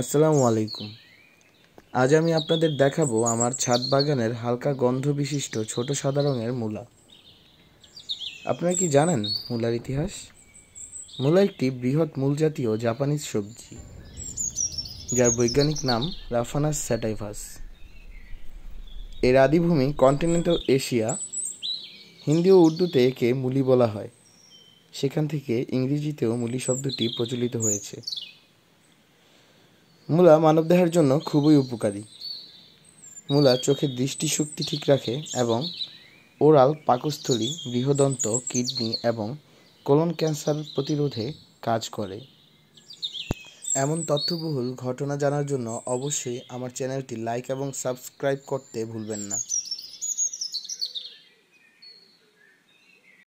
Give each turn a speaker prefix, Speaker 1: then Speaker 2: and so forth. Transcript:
Speaker 1: আসসালামু আলাইকুম আজ আমি আপনাদের দেখাবো আমার ছাদ বাগানের হালকা গন্ধ বিশিষ্ট ছোট সাদা রঙের মূলা আপনারা কি জানেন মূলার ইতিহাস মূলা একটি বৃহৎ মূল জাতীয় জাপানিজ সবজি যার বৈজ্ঞানিক নাম রাফানাস স্যাটাইভাস এর আদিভূমি কন্টিনেন্টাল এশিয়া হিন্দি ও উর্দুতে একে মুলি বলা হয় সেখান থেকে ইংরেজিতেও মূলি শব্দটি প্রচলিত হয়েছে মূলা দেহের জন্য খুবই উপকারী মূলা চোখের দৃষ্টিশক্তি ঠিক রাখে এবং ওরাল পাকস্থলী বৃহদন্ত কিডনি এবং কোলন ক্যান্সার প্রতিরোধে কাজ করে এমন তথ্যবহুল ঘটনা জানার জন্য অবশ্যই আমার চ্যানেলটি লাইক এবং সাবস্ক্রাইব করতে ভুলবেন না